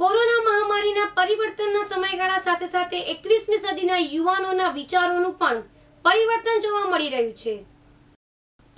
corona મહામારીના પરિવર્તનના સમયગાળા સાથે સાથે એકવીસમી સદીના યુવાનોના વિચારોનું પણ પરિવર્તન જોવા મળી રહ્યું છે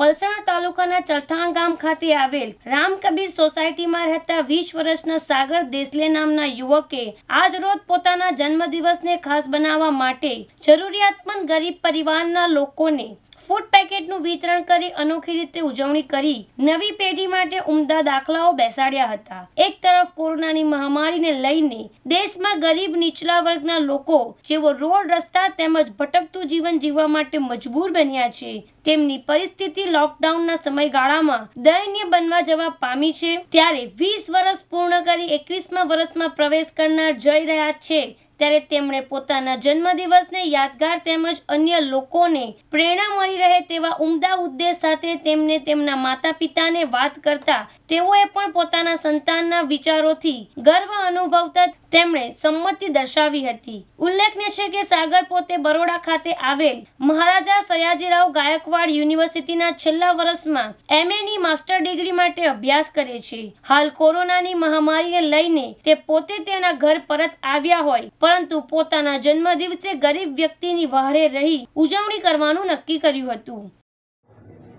પલસાણા તાલુકાના ચલથાણ ગામ ખાતે આવેલ રામ કબીર સોસાયટીમાં રહેતા વીસ વર્ષના સાગર દેસલે નામના યુવકે આજ રોજ પોતાના જન્મદિવસને ખાસ બનાવવા માટે જરૂરિયાતમંદ ગરીબ પરિવારના લોકોને ફૂડ પેકેટનું વિતરણ કરી અનોખી રીતે ઉજવણી કરી નવી પેઢી માટે ઉમદા દાખલાઓ બેસાડ્યા હતા એક તરફ કોરોનાની મહામારીને લઈને દેશમાં ગરીબ નીચલા વર્ગના લોકો જેઓ રોડ રસ્તા તેમજ ભટકતું જીવન જીવવા માટે મજબૂર બન્યા છે તેમની પરિસ્થિતિ લોકડાઉનના સમયગાળામાં દયનીય બનવા જવા પામી છે ત્યારે વીસ વર્ષ પૂર્ણ કરી એકવીસમાં વર્ષમાં પ્રવેશ કરનાર જઈ રહ્યા છે ત્યારે તેમણે પોતાના જન્મદિવસને યાદગાર તેમજ અન્ય લોકોને પ્રેરણા મળી રહે તેવા ઉમદા ઉદ્દેશ સાથે તેમને તેમના માતા પિતાને વાત કરતા તેઓએ પણ પોતાના સંતાનના વિચારોથી ગર્વ અનુભવતા તેમણે સંમતિ દર્શાવી હતી ઉલ્લેખનીય છે કે સાગર પોતે બરોડા ખાતે આવેલ મહારાજા સયાજીરાવ ગાયકવાડ યુનિવર્સિટીના છેલ્લા વર્ષમાં ની માસ્ટર ડિગ્રી માટે અભ્યાસ કરે છે હાલ કોરોનાની મહામારીને લઈને તે પોતે તેના ઘર પરત આવ્યા હોય પરંતુ પોતાના જન્મદિવસે ગરીબ વ્યક્તિની વહારે રહી ઉજવણી કરવાનું નક્કી કર્યું હતું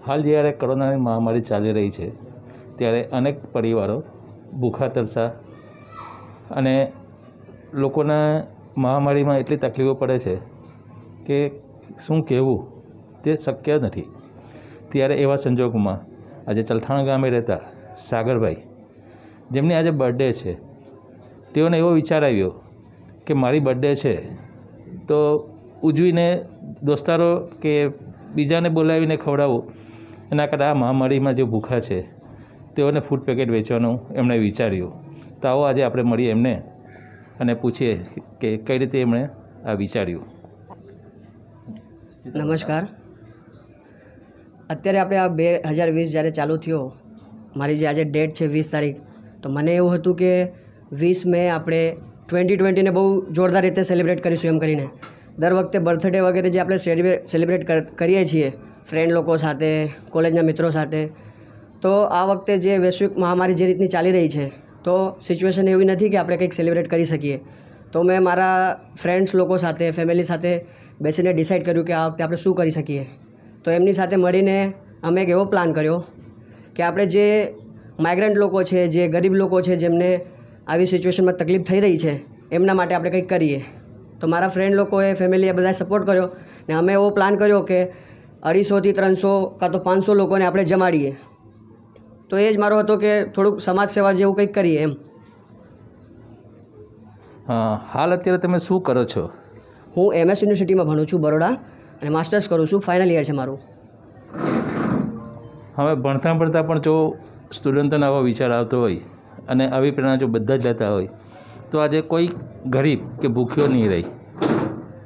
હાલ જ્યારે કોરોનાની મહામારી ચાલી રહી છે ત્યારે અનેક પરિવારો ભૂખા તરસા અને લોકોના મહામારીમાં એટલી તકલીફો પડે છે કે શું કહેવું તે શક્ય નથી ત્યારે એવા સંજોગોમાં આજે ચલથાણ ગામે રહેતા સાગરભાઈ જેમની આજે બર્થડે છે તેઓને એવો વિચાર આવ્યો કે મારી બર્થડે છે તો ઉજવીને દોસ્તારો કે બીજાને બોલાવીને ખવડાવવું એના કરતાં આ મહામારીમાં જે ભૂખા છે તેઓને ફૂડ પેકેટ વેચવાનું એમણે વિચાર્યું તો આવો આજે આપણે મળીએ એમને અને પૂછીએ કે કઈ રીતે એમણે આ વિચાર્યું નમસ્કાર અત્યારે આપણે આ બે હજાર વીસ જ્યારે ચાલુ થયો મારી જે આજે ડેટ છે વીસ તારીખ તો મને એવું હતું કે વીસ મે આપણે ટ્વેન્ટી ટ્વેન્ટીને બહુ જોરદાર રીતે સેલિબ્રેટ કરીશું એમ કરીને દર વખતે બર્થડે વગેરે જે આપણે સેલિબ્રેટ કરીએ છીએ ફ્રેન્ડ લોકો સાથે કોલેજના મિત્રો સાથે તો આ વખતે જે વૈશ્વિક મહામારી જે રીતની ચાલી રહી છે તો સિચ્યુએશન એવી નથી કે આપણે કંઈક સેલિબ્રેટ કરી શકીએ તો મેં મારા ફ્રેન્ડ્સ લોકો સાથે ફેમિલી સાથે બેસીને ડિસાઇડ કર્યું કે આ વખતે આપણે શું કરી શકીએ તો એમની સાથે મળીને અમે એક એવો પ્લાન કર્યો કે આપણે જે માઇગ્રન્ટ લોકો છે જે ગરીબ લોકો છે જેમને આવી સિચ્યુએશનમાં તકલીફ થઈ રહી છે એમના માટે આપણે કંઈક કરીએ તો મારા ફ્રેન્ડ લોકોએ ફેમિલીએ બધાએ સપોર્ટ કર્યો ને અમે એવો પ્લાન કર્યો કે અઢીસોથી ત્રણસો કાં તો પાંચસો લોકોને આપણે જમાડીએ તો એ જ મારો હતો કે થોડુંક સમાજ સેવા જેવું કંઈક કરીએ એમ હાલ અત્યારે તમે શું કરો છો હું એમએસ યુનિવર્સિટીમાં ભણું છું બરોડા અને માસ્ટર્સ કરું છું ફાઇનલ યર છે મારું હવે ભણતા ભણતા પણ જો સ્ટુડન્ટોને આવો વિચાર આવતો હોય અને આવી પ્રેરણા જો બધા જ લેતા હોય તો આજે કોઈ ગરીબ કે ભૂખ્યો નહીં રહે